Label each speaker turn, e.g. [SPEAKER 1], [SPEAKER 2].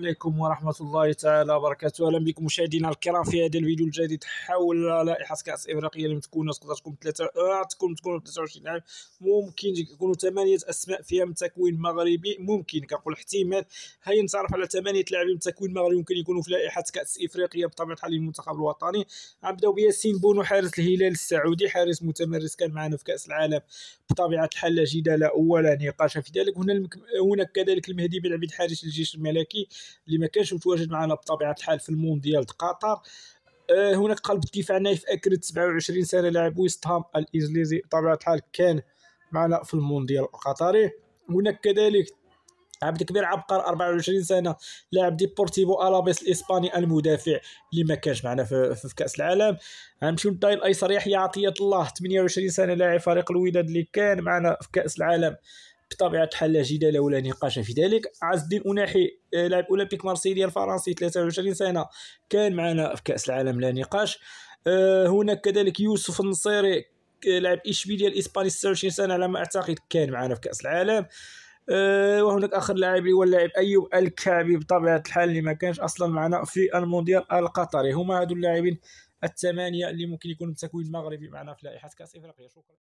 [SPEAKER 1] عليكم ورحمة الله تعالى وبركاته أهلا بكم مشاهدينا الكرام في هذا الفيديو الجديد حول لائحة كأس إفريقيا تكون تقدر تكون ثلاثة تكون تكون 23 عام ممكن يكونوا ثمانية أسماء فيها من تكوين مغربي ممكن كنقول احتمال هاي نتعرف على ثمانية لاعبين من تكوين مغربي ممكن يكونوا في لائحة كأس إفريقيا بطبيعة الحال للمنتخب الوطني غنبداو بياسين بونو حارس الهلال السعودي حارس متمرس كان معنا في كأس العالم بطبيعة الحال لا جدال ولا نقاش في ذلك هناك كذلك المهدي بن عبيد حارس الجيش الملكي اللي ما كانش متواجد معنا بطبيعه الحال في المونديال قطر آه، هناك قلب الدفاع نايف اكرد 27 سنه لاعب ويست هام بطبيعه الحال كان معنا في المونديال القطري هناك كذلك عبد الكبير عبقر 24 سنه لاعب ديبورتيفو الابيس الاسباني المدافع اللي ما كانش معنا في, في كاس العالم غنمشيو للداي الايسر يحيى عطيه الله 28 سنه لاعب فريق الوداد اللي كان معنا في كاس العالم بطبيعه الحال لا جدال ولا نقاش في ذلك عز الدين اناحي آه، لاعب اولمبيك مارسيليا الفرنسي 23 سنه كان معنا في كاس العالم لا نقاش آه، هناك كذلك يوسف النصيري آه، لاعب اشبيليه الاسباني 26 سنه على ما اعتقد كان معنا في كاس العالم وهناك اخر لاعب هو اللاعب ايوب الكعبي بطبيعه الحال اللي ما كانش اصلا معنا في المونديال القطري هما هادو اللاعبين الثمانيه اللي ممكن يكونوا بتكوين مغربي معنا في لائحه كاس افريقيا شكرا